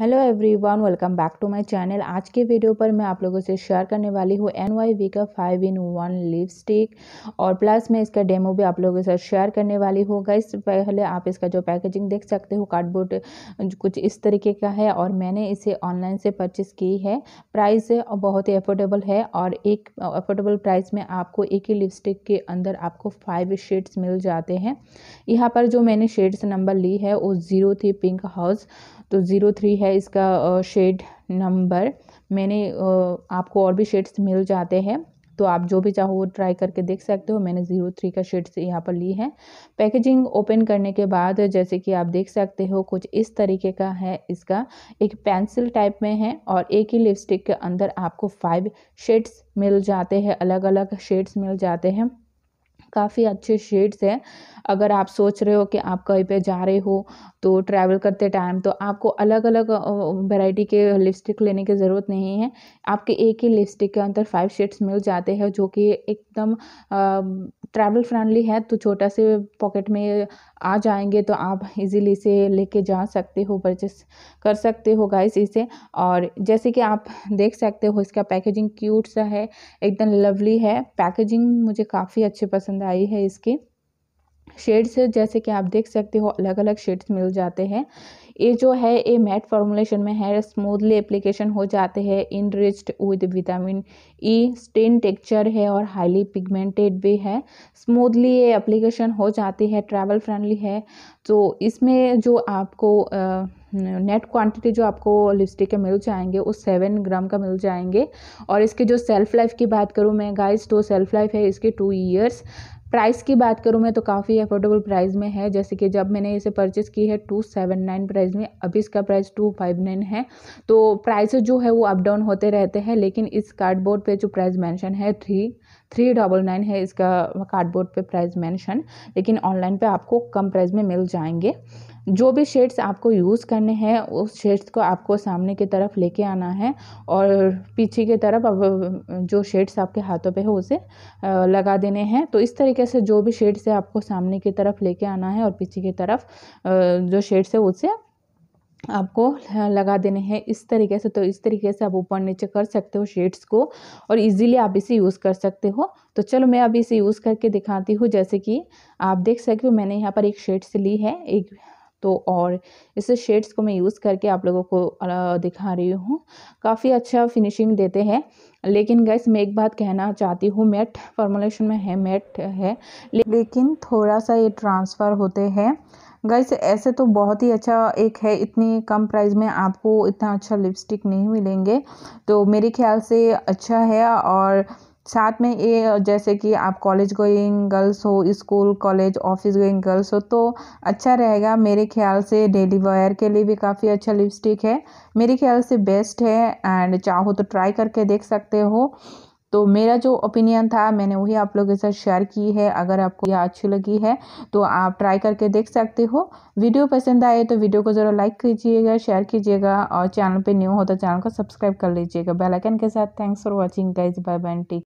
hello everyone welcome back to my channel आज के video पर मैं आप लोगों से शेयर करने वाली हूँ एन वाई वी का फाइव इन वन लिपस्टिक और प्लस मैं इसका डेमो भी आप लोगों के साथ शेयर करने वाली हूँ गैस पहले आप इसका जो पैकेजिंग देख सकते हो कार्डबोर्ड कुछ इस तरीके का है और मैंने इसे ऑनलाइन से परचेस की है प्राइस बहुत ही अफोर्डेबल है और एक अफोर्डेबल प्राइस में आपको एक ही लिपस्टिक के अंदर आपको फाइव शेड्स मिल जाते हैं यहाँ पर जो मैंने शेड्स नंबर ली है वो ज़ीरो थ्री पिंक हाउस तो ज़ीरो थ्री है है इसका शेड नंबर मैंने आपको और भी शेड्स मिल जाते हैं तो आप जो भी चाहो वो ट्राई करके देख सकते हो मैंने ज़ीरो थ्री का शेड्स यहाँ पर ली है पैकेजिंग ओपन करने के बाद जैसे कि आप देख सकते हो कुछ इस तरीके का है इसका एक पेंसिल टाइप में है और एक ही लिपस्टिक के अंदर आपको फाइव शेड्स मिल जाते हैं अलग अलग शेड्स मिल जाते हैं काफ़ी अच्छे शेड्स हैं अगर आप सोच रहे हो कि आप कहीं पे जा रहे हो तो ट्रैवल करते टाइम तो आपको अलग अलग वैरायटी के लिपस्टिक लेने की ज़रूरत नहीं है आपके एक ही लिपस्टिक के अंदर फाइव शेड्स मिल जाते हैं जो कि एकदम ट्रैवल फ्रेंडली है तो छोटा से पॉकेट में आ जाएंगे तो आप इजीली इसे लेके जा सकते हो परचेस कर सकते हो गाइस इसे और जैसे कि आप देख सकते हो इसका पैकेजिंग क्यूट सा है एकदम लवली है पैकेजिंग मुझे काफ़ी अच्छी पसंद आई है इसकी शेड्स जैसे कि आप देख सकते हो अलग अलग शेड्स मिल जाते हैं ये जो है ये मैट फॉर्मुलेशन में है स्मूथली एप्लीकेशन हो जाते हैं enriched with vitamin E satin texture है और हाईली पिगमेंटेड भी है स्मूथली ये एप्लीकेशन हो जाती है ट्रैवल फ्रेंडली है तो इसमें जो आपको आ, नेट क्वांटिटी जो आपको लिपस्टिक के मिल जाएंगे वो सेवन ग्राम का मिल जाएंगे और इसके जो सेल्फ लाइफ की बात करूँ मैं गाइस तो सेल्फ लाइफ है इसके टू ईयर्स प्राइस की बात करूँ मैं तो काफ़ी अफोर्डेबल प्राइस में है जैसे कि जब मैंने इसे परचेज़ की है टू सेवन नाइन प्राइस में अभी इसका प्राइस टू फाइव नाइन है तो प्राइस जो है वो अप डाउन होते रहते हैं लेकिन इस कार्डबोर्ड पे जो प्राइस मेंशन है थ्री थ्री डबल नाइन है इसका कार्डबोर्ड पे प्राइस मेंशन लेकिन ऑनलाइन पे आपको कम प्राइस में मिल जाएंगे जो भी शेड्स आपको यूज़ करने हैं उस शेड्स को आपको सामने की तरफ लेके आना है और पीछे की तरफ अब जो शेड्स आपके हाथों पे हो उसे लगा देने हैं तो इस तरीके से जो भी शेड्स है आपको सामने की तरफ लेके आना है और पीछे की तरफ जो शेड्स है उसे आपको लगा देने हैं इस तरीके से तो इस तरीके से आप ऊपर नीचे कर सकते हो शेड्स को और इजीली आप इसे यूज़ कर सकते हो तो चलो मैं अभी इसे यूज़ करके दिखाती हूँ जैसे कि आप देख सकते हो मैंने यहाँ पर एक शेड्स ली है एक तो और इस शेड्स को मैं यूज़ करके आप लोगों को दिखा रही हूँ काफ़ी अच्छा फिनिशिंग देते हैं लेकिन गैस मैं एक बात कहना चाहती हूँ मेट फॉर्मुलेशन में है मेट है लेकिन थोड़ा सा ये ट्रांसफ़र होते हैं गाइस ऐसे तो बहुत ही अच्छा एक है इतनी कम प्राइस में आपको इतना अच्छा लिपस्टिक नहीं मिलेंगे तो मेरे ख्याल से अच्छा है और साथ में ये जैसे कि आप कॉलेज गोइंग गर्ल्स हो school college office going girls हो तो अच्छा रहेगा मेरे ख्याल से डेली वेयर के लिए भी काफ़ी अच्छा लिपस्टिक है मेरे ख्याल से बेस्ट है एंड चाहो तो ट्राई करके देख सकते हो तो मेरा जो ओपिनियन था मैंने वही आप लोगों के साथ शेयर की है अगर आपको यह अच्छी लगी है तो आप ट्राई करके देख सकते हो वीडियो पसंद आए तो वीडियो को ज़रा लाइक कीजिएगा शेयर कीजिएगा और चैनल पे न्यू हो तो चैनल को सब्सक्राइब कर लीजिएगा बेल आइकन के साथ thanks for watching guys bye bye take